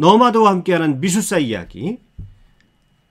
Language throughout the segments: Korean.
너마도와 함께하는 미술사 이야기.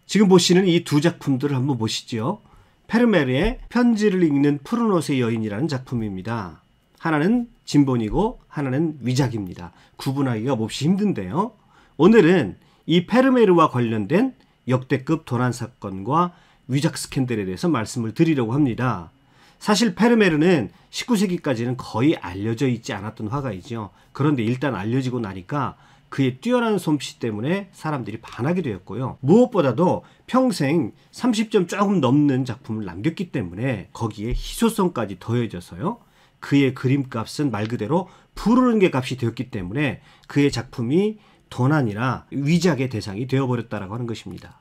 지금 보시는 이 두 작품들을 한번 보시죠. 페르메르의 편지를 읽는 푸노스의 여인이라는 작품입니다. 하나는 진본이고 하나는 위작입니다. 구분하기가 몹시 힘든데요. 오늘은 이 페르메르와 관련된 역대급 도난 사건과 위작 스캔들에 대해서 말씀을 드리려고 합니다. 사실 페르메르는 19세기까지는 거의 알려져 있지 않았던 화가이죠. 그런데 일단 알려지고 나니까 그의 뛰어난 솜씨 때문에 사람들이 반하게 되었고요. 무엇보다도 평생 30점 조금 넘는 작품을 남겼기 때문에 거기에 희소성까지 더해져서요. 그의 그림값은 말 그대로 부르는 게 값이 되었기 때문에 그의 작품이 도난이나 위작의 대상이 되어버렸다라고 하는 것입니다.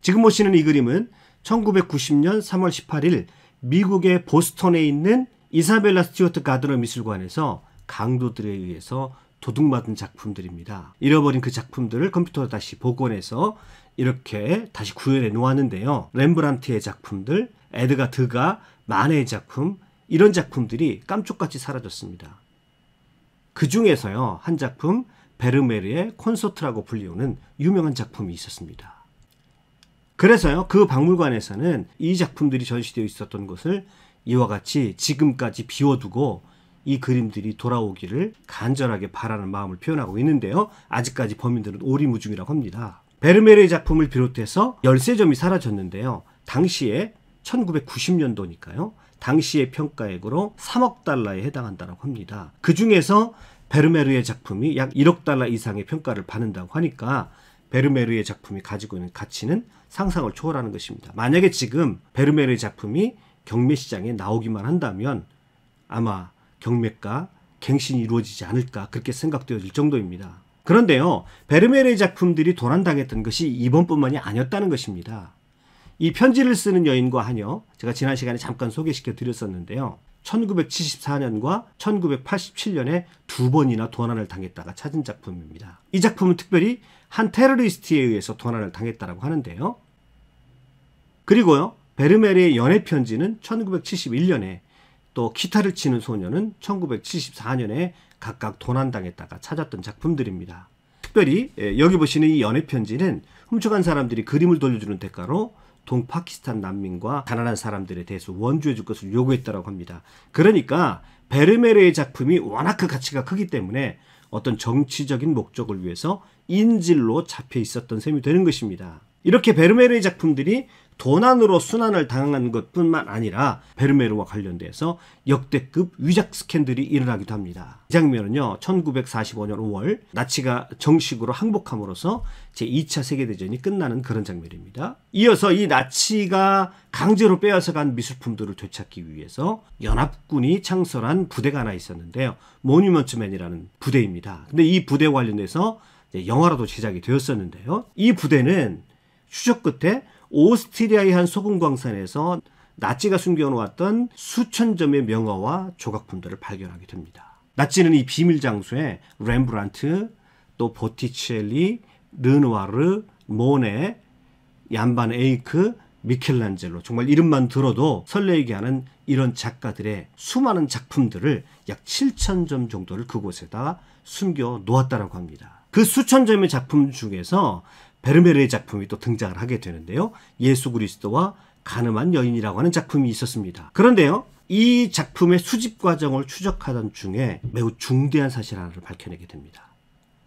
지금 보시는 이 그림은 1990년 3월 18일 미국의 보스턴에 있는 이사벨라 스튜어트 가드너 미술관에서 강도들에 의해서 도둑맞은 작품들입니다. 잃어버린 그 작품들을 컴퓨터로 다시 복원해서 이렇게 다시 구현해 놓았는데요. 렘브란트의 작품들, 에드가 드가, 마네의 작품, 이런 작품들이 깜쪽같이 사라졌습니다. 그 중에서요, 한 작품, 베르메르의 콘서트라고 불리우는 유명한 작품이 있었습니다. 그래서요, 그 박물관에서는 이 작품들이 전시되어 있었던 것을 이와 같이 지금까지 비워두고 이 그림들이 돌아오기를 간절하게 바라는 마음을 표현하고 있는데요. 아직까지 범인들은 오리무중이라고 합니다. 베르메르의 작품을 비롯해서 열세점이 사라졌는데요. 당시에 1990년도니까요. 당시의 평가액으로 3억 달러에 해당한다고 합니다. 그 중에서 베르메르의 작품이 약 1억 달러 이상의 평가를 받는다고 하니까 베르메르의 작품이 가지고 있는 가치는 상상을 초월하는 것입니다. 만약에 지금 베르메르의 작품이 경매 시장에 나오기만 한다면 아마 경매가 갱신이 이루어지지 않을까 그렇게 생각되어질 정도입니다. 그런데요. 베르메르의 작품들이 도난당했던 것이 이번뿐만이 아니었다는 것입니다. 이 편지를 쓰는 여인과 하녀 제가 지난 시간에 잠깐 소개시켜 드렸었는데요. 1974년과 1987년에 두 번이나 도난을 당했다가 찾은 작품입니다. 이 작품은 특별히 한 테러리스트에 의해서 도난을 당했다고 하는데요. 그리고요. 베르메르의 연애 편지는 1971년에 또 기타를 치는 소녀는 1974년에 각각 도난당했다가 찾았던 작품들입니다. 특별히 예, 여기 보시는 이 연애 편지는 훔쳐간 사람들이 그림을 돌려주는 대가로 동파키스탄 난민과 가난한 사람들에 대해서 원조해 줄 것을 요구했다고 합니다. 그러니까 베르메르의 작품이 워낙 그 가치가 크기 때문에 어떤 정치적인 목적을 위해서 인질로 잡혀 있었던 셈이 되는 것입니다. 이렇게 베르메르의 작품들이 도난으로 순환을 당한 것뿐만 아니라 베르메르와 관련돼서 역대급 위작 스캔들이 일어나기도 합니다. 이 장면은요. 1945년 5월 나치가 정식으로 항복함으로써 제2차 세계대전이 끝나는 그런 장면입니다. 이어서 이 나치가 강제로 빼앗아간 미술품들을 되찾기 위해서 연합군이 창설한 부대가 하나 있었는데요. 모니먼트맨이라는 부대입니다. 근데 이 부대 관련해서 영화라도 제작이 되었었는데요. 이 부대는 추적 끝에 오스트리아의 한 소금 광산에서 나치가 숨겨놓았던 수천 점의 명화와 조각품들을 발견하게 됩니다. 나치는 이 비밀 장소에 렘브란트, 또 보티첼리, 르누아르, 모네, 얀반 에이크, 미켈란젤로 정말 이름만 들어도 설레게 하는 이런 작가들의 수많은 작품들을 약 7천 점 정도를 그곳에다 숨겨 놓았다라고 합니다. 그 수천 점의 작품 중에서 베르메르의 작품이 또 등장을 하게 되는데요. 예수 그리스도와 가늠한 여인이라고 하는 작품이 있었습니다. 그런데요. 이 작품의 수집 과정을 추적하던 중에 매우 중대한 사실 하나를 밝혀내게 됩니다.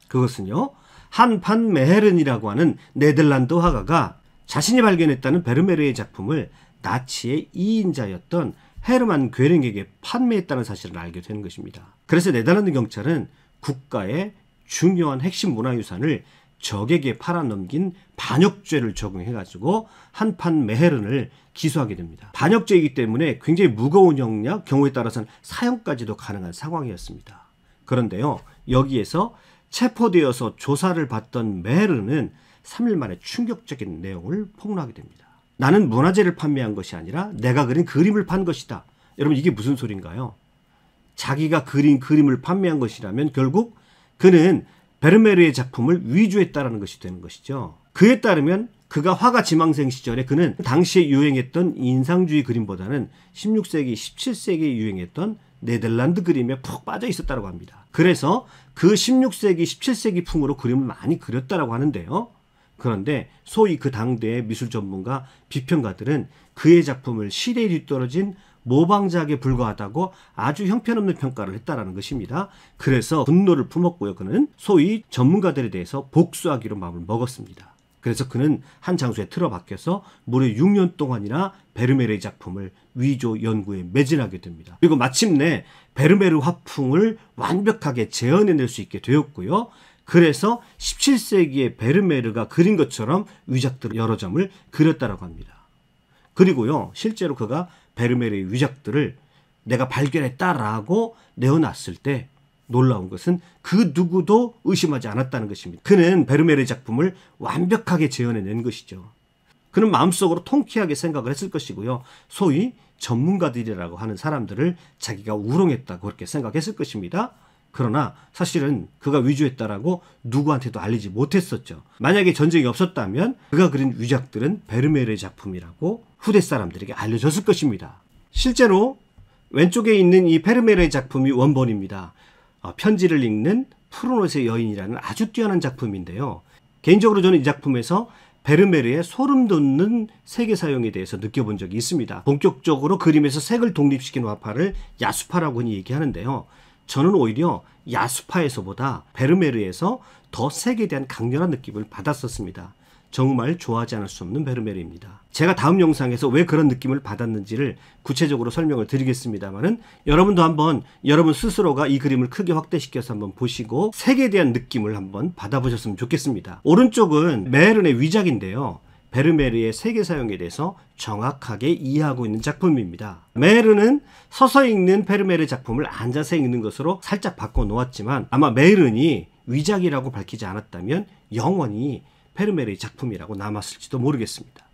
그것은요. 한판 메헤른이라고 하는 네덜란드 화가가 자신이 발견했다는 베르메르의 작품을 나치의 2인자였던 헤르만 괴링에게 판매했다는 사실을 알게 되는 것입니다. 그래서 네덜란드 경찰은 국가의 중요한 핵심 문화유산을 적에게 팔아넘긴 반역죄를 적용해가지고 한 판 메헤른을 기소하게 됩니다. 반역죄이기 때문에 굉장히 무거운 형량, 경우에 따라서는 사형까지도 가능한 상황이었습니다. 그런데요, 여기에서 체포되어서 조사를 받던 메헤른은 3일 만에 충격적인 내용을 폭로하게 됩니다. 나는 문화재를 판매한 것이 아니라 내가 그린 그림을 판 것이다. 여러분 이게 무슨 소린가요? 자기가 그린 그림을 판매한 것이라면 결국 그는 베르메르의 작품을 위주했다라는 것이 되는 것이죠. 그에 따르면 그가 화가 지망생 시절에 그는 당시에 유행했던 인상주의 그림보다는 16세기, 17세기에 유행했던 네덜란드 그림에 푹 빠져 있었다고 합니다. 그래서 그 16세기, 17세기 풍으로 그림을 많이 그렸다라고 하는데요. 그런데 소위 그 당대의 미술 전문가 비평가들은 그의 작품을 시대에 뒤떨어진 모방작에 불과하다고 아주 형편없는 평가를 했다라는 것입니다. 그래서 분노를 품었고요. 그는 소위 전문가들에 대해서 복수하기로 마음을 먹었습니다. 그래서 그는 한 장소에 틀어박혀서 무려 6년 동안이나 베르메르의 작품을 위조 연구에 매진하게 됩니다. 그리고 마침내 베르메르 화풍을 완벽하게 재현해낼 수 있게 되었고요. 그래서 17세기의 베르메르가 그린 것처럼 위작들 여러 점을 그렸다라고 합니다. 그리고요, 실제로 그가 베르메르의 위적들을 내가 발견했다라고 내어놨을 때 놀라운 것은 그 누구도 의심하지 않았다는 것입니다. 그는 베르메르의 작품을 완벽하게 재현해낸 것이죠. 그는 마음속으로 통쾌하게 생각을 했을 것이고요. 소위 전문가들이라고 하는 사람들을 자기가 우롱했다고 그렇게 생각했을 것입니다. 그러나 사실은 그가 위조했다라고 누구한테도 알리지 못했었죠. 만약에 전쟁이 없었다면 그가 그린 위작들은 베르메르의 작품이라고 후대 사람들에게 알려졌을 것입니다. 실제로 왼쪽에 있는 이베르메르의 작품이 원본입니다. 어, 편지를 읽는 프로노스의 여인이라는 아주 뛰어난 작품인데요. 개인적으로 저는 이 작품에서 베르메르의 소름 돋는 색의 사용에 대해서 느껴본 적이 있습니다. 본격적으로 그림에서 색을 독립시킨 화파를 야수파라고 얘기하는데요. 저는 오히려 야수파에서보다 베르메르에서 더 색에 대한 강렬한 느낌을 받았었습니다. 정말 좋아하지 않을 수 없는 베르메르입니다. 제가 다음 영상에서 왜 그런 느낌을 받았는지를 구체적으로 설명을 드리겠습니다만은 여러분도 한번 여러분 스스로가 이 그림을 크게 확대시켜서 한번 보시고 색에 대한 느낌을 한번 받아보셨으면 좋겠습니다. 오른쪽은 메에른의 위작인데요. 베르메르의 세계 사용에 대해서 정확하게 이해하고 있는 작품입니다. 메르는 서서 읽는 베르메르 작품을 앉아서 읽는 것으로 살짝 바꿔 놓았지만 아마 메르니 위작이라고 밝히지 않았다면 영원히 페르메르의 작품이라고 남았을지도 모르겠습니다.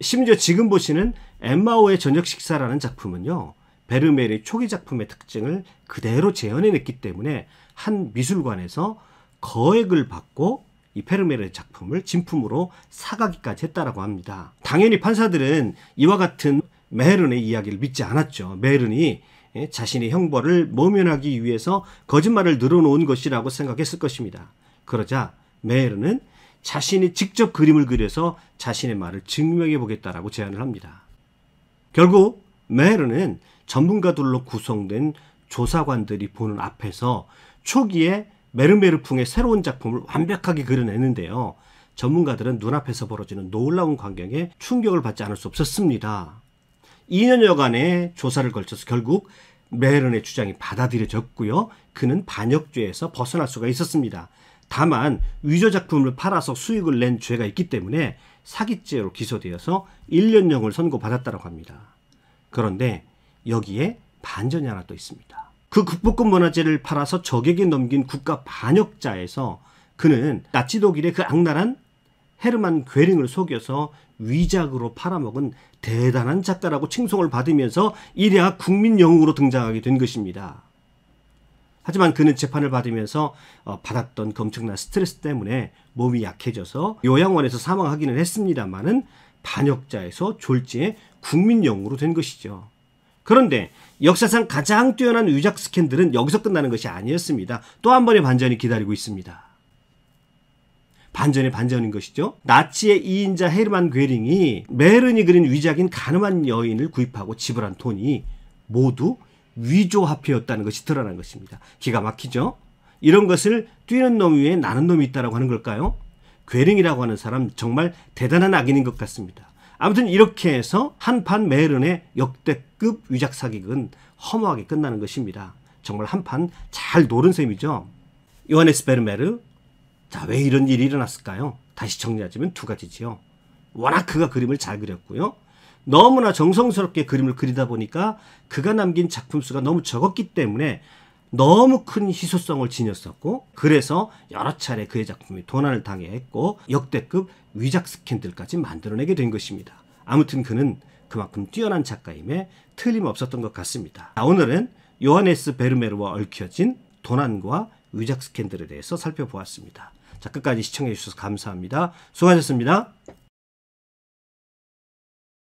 심지어 지금 보시는 엠마오의 저녁 식사라는 작품은요. 베르메르의 초기 작품의 특징을 그대로 재현해냈기 때문에 한 미술관에서 거액을 받고 이 페르메르의 작품을 진품으로 사가기까지 했다라고 합니다. 당연히 판사들은 이와 같은 메헤른의 이야기를 믿지 않았죠. 메헤른이 예, 자신의 형벌을 모면하기 위해서 거짓말을 늘어놓은 것이라고 생각했을 것입니다. 그러자 메헤른은 자신이 직접 그림을 그려서 자신의 말을 증명해 보겠다라고 제안을 합니다. 결국 메헤르는 전문가들로 구성된 조사관들이 보는 앞에서 초기에 메르메르풍의 새로운 작품을 완벽하게 그려내는데요. 전문가들은 눈앞에서 벌어지는 놀라운 광경에 충격을 받지 않을 수 없었습니다. 2년여간의 조사를 걸쳐서 결국 메르네 주장이 받아들여졌고요. 그는 반역죄에서 벗어날 수가 있었습니다. 다만 위조 작품을 팔아서 수익을 낸 죄가 있기 때문에 사기죄로 기소되어서 1년형을 선고받았다고 합니다. 그런데 여기에 반전이 하나 또 있습니다. 그 국보급 문화재를 팔아서 적에게 넘긴 국가 반역자에서 그는 나치 독일의 그 악랄한 헤르만 괴링을 속여서 위작으로 팔아먹은 대단한 작가라고 칭송을 받으면서 이래야 국민 영웅으로 등장하게 된 것입니다. 하지만 그는 재판을 받으면서 어, 받았던 그 엄청난 스트레스 때문에 몸이 약해져서 요양원에서 사망하기는 했습니다만은 반역자에서 졸지에 국민 영웅으로 된 것이죠. 그런데 역사상 가장 뛰어난 위작 스캔들은 여기서 끝나는 것이 아니었습니다. 또 한 번의 반전이 기다리고 있습니다. 반전의 반전인 것이죠. 나치의 2인자 헤르만 괴링이 메른이 그린 위작인 가늠한 여인을 구입하고 지불한 돈이 모두 위조 화폐였다는 것이 드러난 것입니다. 기가 막히죠? 이런 것을 뛰는 놈 위에 나는 놈이 있다라고 하는 걸까요? 괴링이라고 하는 사람 정말 대단한 악인인 것 같습니다. 아무튼 이렇게 해서 한 판 메르네 역대급 위작 사기극은 허무하게 끝나는 것입니다. 정말 한 판 잘 노른 셈이죠. 요하네스 베르메르 자왜 이런 일이 일어났을까요? 다시 정리하자면 두 가지지요. 워낙 그가 그림을 잘 그렸고요. 너무나 정성스럽게 그림을 그리다 보니까 그가 남긴 작품 수가 너무 적었기 때문에 너무 큰 희소성을 지녔었고 그래서 여러 차례 그의 작품이 도난을 당해 했고 역대급 위작 스캔들까지 만들어내게 된 것입니다. 아무튼 그는 그만큼 뛰어난 작가임에 틀림없었던 것 같습니다. 오늘은 요하네스 베르메르와 얽혀진 도난과 위작 스캔들에 대해서 살펴보았습니다. 자, 끝까지 시청해주셔서 감사합니다. 수고하셨습니다.